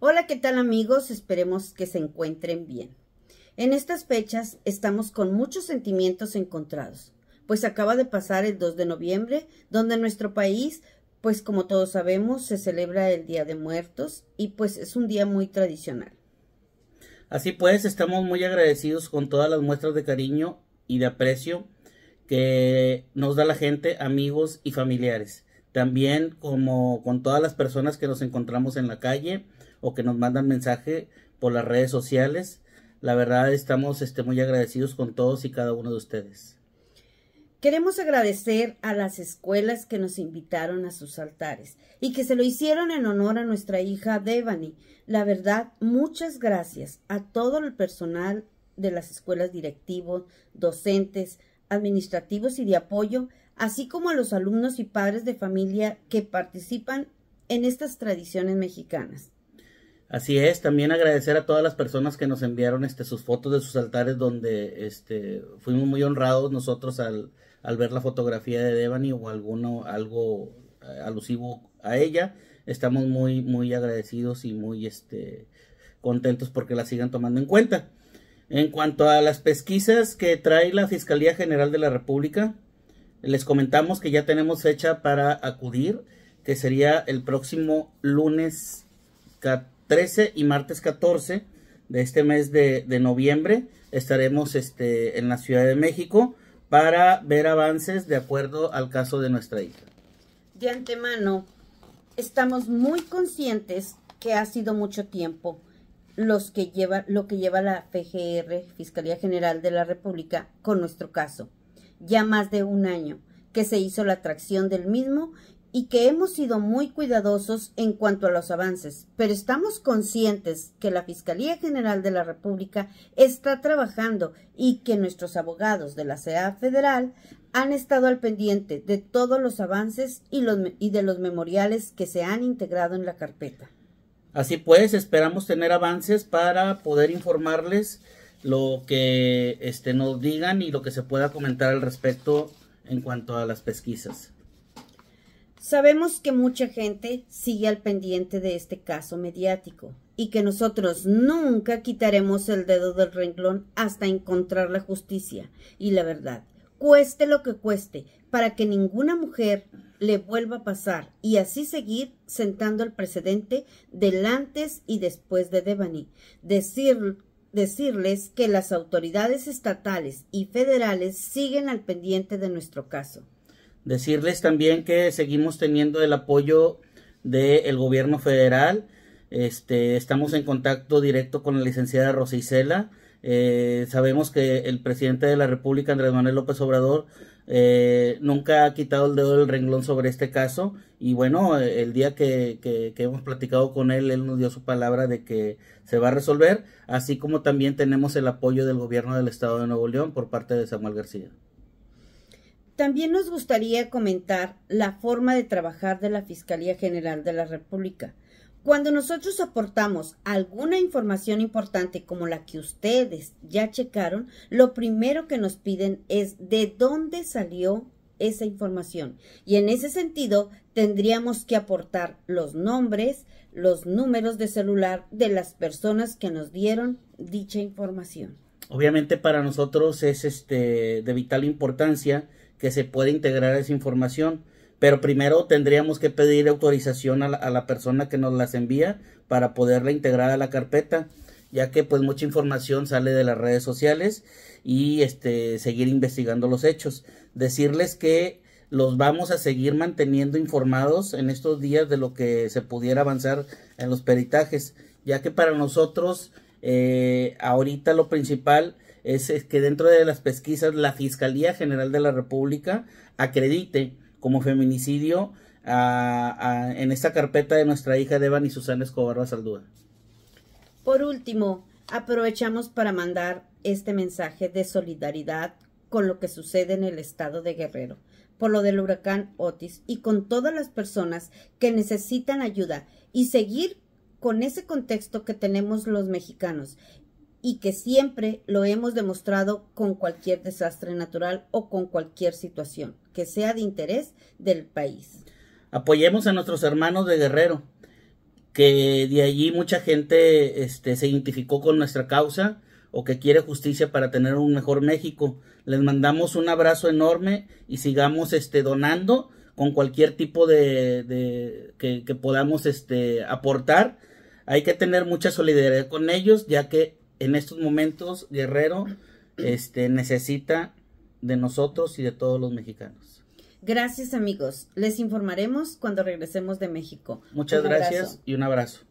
Hola, ¿qué tal amigos? Esperemos que se encuentren bien. En estas fechas estamos con muchos sentimientos encontrados, pues acaba de pasar el 2 de noviembre, donde en nuestro país, pues como todos sabemos, se celebra el Día de Muertos y pues es un día muy tradicional. Así pues, estamos muy agradecidos con todas las muestras de cariño y de aprecio que nos da la gente, amigos y familiares. También como con todas las personas que nos encontramos en la calle, o que nos mandan mensaje por las redes sociales. La verdad estamos este, muy agradecidos con todos y cada uno de ustedes. Queremos agradecer a las escuelas que nos invitaron a sus altares y que se lo hicieron en honor a nuestra hija Devani. La verdad, muchas gracias a todo el personal de las escuelas directivos, docentes, administrativos y de apoyo, así como a los alumnos y padres de familia que participan en estas tradiciones mexicanas. Así es, también agradecer a todas las personas que nos enviaron este, sus fotos de sus altares donde este, fuimos muy honrados nosotros al, ver la fotografía de Devani o alguno, algo eh, alusivo a ella. Estamos muy, muy agradecidos y muy este, contentos porque la sigan tomando en cuenta. En cuanto a las pesquisas que trae la Fiscalía General de la República, les comentamos que ya tenemos fecha para acudir, que sería el próximo lunes 14 13 y martes 14 de este mes de, noviembre estaremos este, en la Ciudad de México para ver avances de acuerdo al caso de nuestra hija. De antemano, estamos muy conscientes que ha sido mucho tiempo los que lo que lleva la FGR, Fiscalía General de la República, con nuestro caso. Ya más de un año que se hizo la tracción del mismo y que hemos sido muy cuidadosos en cuanto a los avances, pero estamos conscientes que la Fiscalía General de la República está trabajando y que nuestros abogados de la CEA Federal han estado al pendiente de todos los avances y, de los memoriales que se han integrado en la carpeta. Así pues, esperamos tener avances para poder informarles lo que este, nos digan y lo que se pueda comentar al respecto en cuanto a las pesquisas. Sabemos que mucha gente sigue al pendiente de este caso mediático y que nosotros nunca quitaremos el dedo del renglón hasta encontrar la justicia y la verdad, cueste lo que cueste, para que ninguna mujer le vuelva a pasar y así seguir sentando el precedente del antes y después de Devani. decirles que las autoridades estatales y federales siguen al pendiente de nuestro caso. Decirles también que seguimos teniendo el apoyo del gobierno federal. Este, estamos en contacto directo con la licenciada Rosicela. Eh, sabemos que el presidente de la República, Andrés Manuel López Obrador, eh, nunca ha quitado el dedo del renglón sobre este caso y bueno, el día que, hemos platicado con él, él nos dio su palabra de que se va a resolver, así como también tenemos el apoyo del gobierno del estado de Nuevo León por parte de Samuel García. También nos gustaría comentar la forma de trabajar de la Fiscalía General de la República. Cuando nosotros aportamos alguna información importante como la que ustedes ya checaron, lo primero que nos piden es de dónde salió esa información. Y en ese sentido, tendríamos que aportar los nombres, los números de celular de las personas que nos dieron dicha información. Obviamente para nosotros es este de vital importancia que se puede integrar esa información. Pero primero tendríamos que pedir autorización a la, persona que nos las envía para poderla integrar a la carpeta, ya que pues mucha información sale de las redes sociales y este seguir investigando los hechos. Decirles que los vamos a seguir manteniendo informados en estos días de lo que se pudiera avanzar en los peritajes, ya que para nosotros eh, ahorita lo principal es, que dentro de las pesquisas la Fiscalía General de la República acredite como feminicidio en esta carpeta de nuestra hija Devan y Susana Escobar Basaldúa. Por último, aprovechamos para mandar este mensaje de solidaridad con lo que sucede en el estado de Guerrero, por lo del huracán Otis y con todas las personas que necesitan ayuda y seguir con ese contexto que tenemos los mexicanos y que siempre lo hemos demostrado con cualquier desastre natural o con cualquier situación que sea de interés del país. Apoyemos a nuestros hermanos de Guerrero, que de allí mucha gente este, se identificó con nuestra causa o que quiere justicia para tener un mejor México. Les mandamos un abrazo enorme y sigamos este, donando con cualquier tipo de, que, podamos este, aportar. Hay que tener mucha solidaridad con ellos, ya que en estos momentos Guerrero este, necesita de nosotros y de todos los mexicanos. Gracias amigos, les informaremos cuando regresemos de México. Muchas gracias y un abrazo.